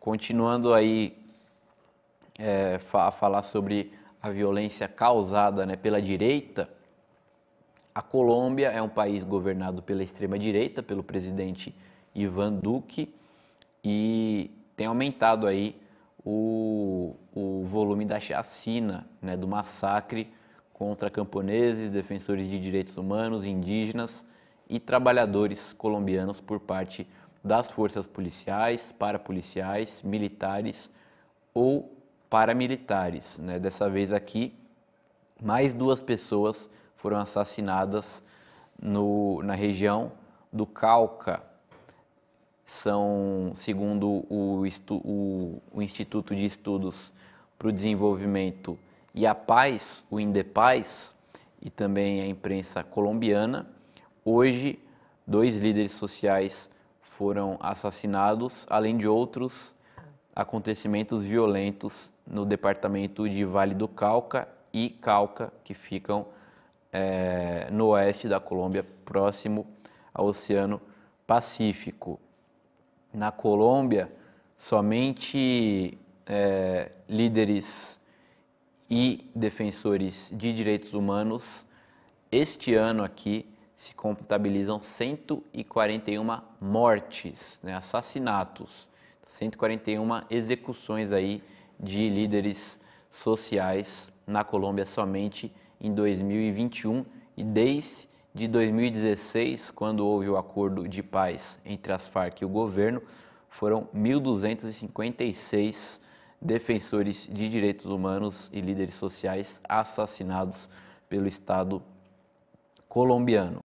Continuando aí é, a falar sobre a violência causada né, pela direita, a Colômbia é um país governado pela extrema-direita, pelo presidente Ivan Duque, e tem aumentado aí o, o volume da chacina, né, do massacre contra camponeses, defensores de direitos humanos, indígenas e trabalhadores colombianos por parte das forças policiais, parapoliciais, militares ou paramilitares. Né? Dessa vez aqui, mais duas pessoas foram assassinadas no, na região do Calca. São, segundo o, o, o Instituto de Estudos para o Desenvolvimento e a Paz, o Indepaz, e também a imprensa colombiana, hoje dois líderes sociais foram assassinados, além de outros acontecimentos violentos no departamento de Vale do Cauca e Cauca, que ficam é, no oeste da Colômbia, próximo ao Oceano Pacífico. Na Colômbia, somente é, líderes e defensores de direitos humanos, este ano aqui, se contabilizam 141 mortes, né, assassinatos, 141 execuções aí de líderes sociais na Colômbia somente em 2021 e desde de 2016, quando houve o acordo de paz entre as Farc e o governo, foram 1.256 defensores de direitos humanos e líderes sociais assassinados pelo Estado colombiano.